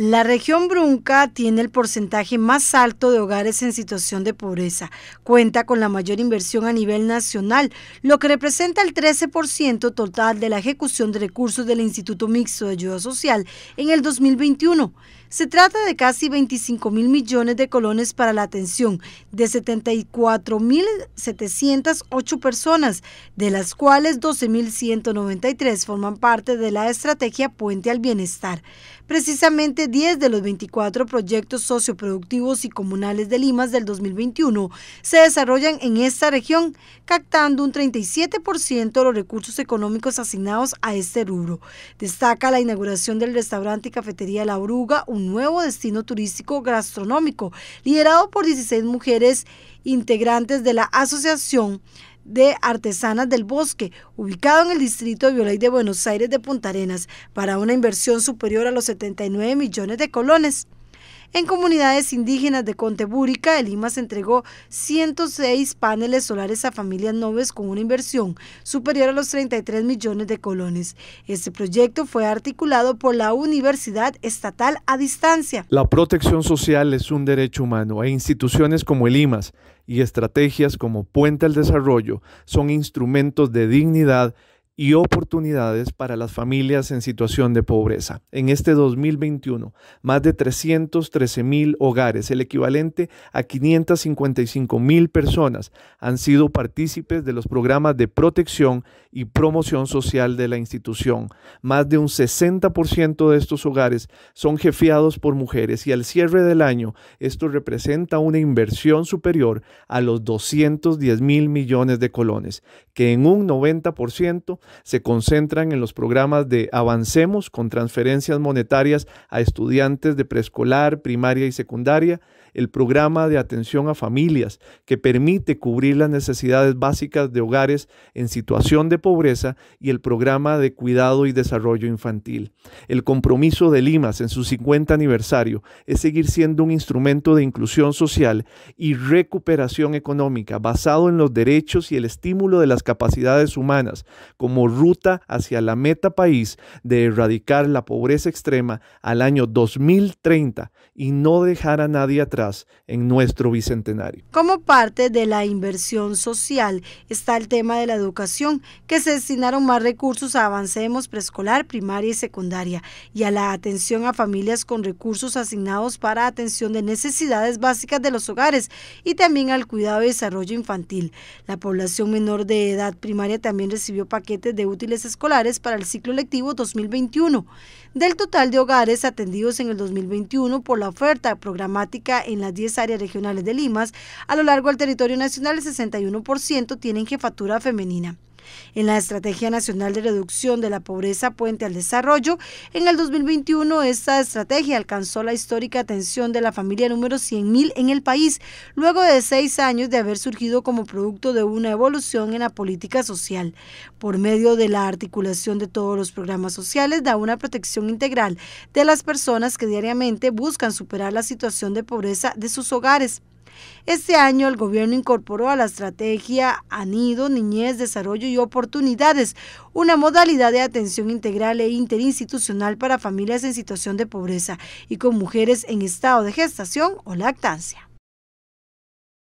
La región Brunca tiene el porcentaje más alto de hogares en situación de pobreza. Cuenta con la mayor inversión a nivel nacional, lo que representa el 13% total de la ejecución de recursos del Instituto Mixto de Ayuda Social en el 2021. Se trata de casi 25 mil millones de colones para la atención de 74.708 personas, de las cuales 12.193 forman parte de la estrategia Puente al Bienestar. Precisamente 10 de los 24 proyectos socioproductivos y comunales de Limas del 2021 se desarrollan en esta región, captando un 37% de los recursos económicos asignados a este rubro. Destaca la inauguración del restaurante y cafetería La Oruga, un nuevo destino turístico gastronómico, liderado por 16 mujeres integrantes de la Asociación de Artesanas del Bosque, ubicado en el distrito de Violet de Buenos Aires de Punta Arenas, para una inversión superior a los 79 millones de colones. En comunidades indígenas de Contebúrica, el IMAS entregó 106 paneles solares a familias noves con una inversión superior a los 33 millones de colones. Este proyecto fue articulado por la Universidad Estatal a distancia. La protección social es un derecho humano e instituciones como el IMAS y estrategias como Puente al Desarrollo son instrumentos de dignidad y oportunidades para las familias en situación de pobreza. En este 2021, más de 313 mil hogares, el equivalente a 555 mil personas, han sido partícipes de los programas de protección y promoción social de la institución. Más de un 60% de estos hogares son jefeados por mujeres y al cierre del año esto representa una inversión superior a los 210 mil millones de colones, que en un 90% se concentran en los programas de Avancemos con transferencias monetarias a estudiantes de preescolar, primaria y secundaria, el programa de atención a familias que permite cubrir las necesidades básicas de hogares en situación de pobreza y el programa de cuidado y desarrollo infantil. El compromiso de Limas en su 50 aniversario es seguir siendo un instrumento de inclusión social y recuperación económica basado en los derechos y el estímulo de las capacidades humanas como ruta hacia la meta país de erradicar la pobreza extrema al año 2030 y no dejar a nadie atrás en nuestro bicentenario. Como parte de la inversión social está el tema de la educación, que se destinaron más recursos a Avancemos preescolar, primaria y secundaria y a la atención a familias con recursos asignados para atención de necesidades básicas de los hogares y también al cuidado y desarrollo infantil. La población menor de edad primaria también recibió paquetes de útiles escolares para el ciclo lectivo 2021. Del total de hogares atendidos en el 2021 por la oferta programática en las 10 áreas regionales de Limas, a lo largo del territorio nacional el 61% tienen jefatura femenina en la Estrategia Nacional de Reducción de la Pobreza Puente al Desarrollo. En el 2021 esta estrategia alcanzó la histórica atención de la familia número 100.000 en el país, luego de seis años de haber surgido como producto de una evolución en la política social. Por medio de la articulación de todos los programas sociales da una protección integral de las personas que diariamente buscan superar la situación de pobreza de sus hogares. Este año el gobierno incorporó a la estrategia Anido, Niñez, Desarrollo y Oportunidades, una modalidad de atención integral e interinstitucional para familias en situación de pobreza y con mujeres en estado de gestación o lactancia.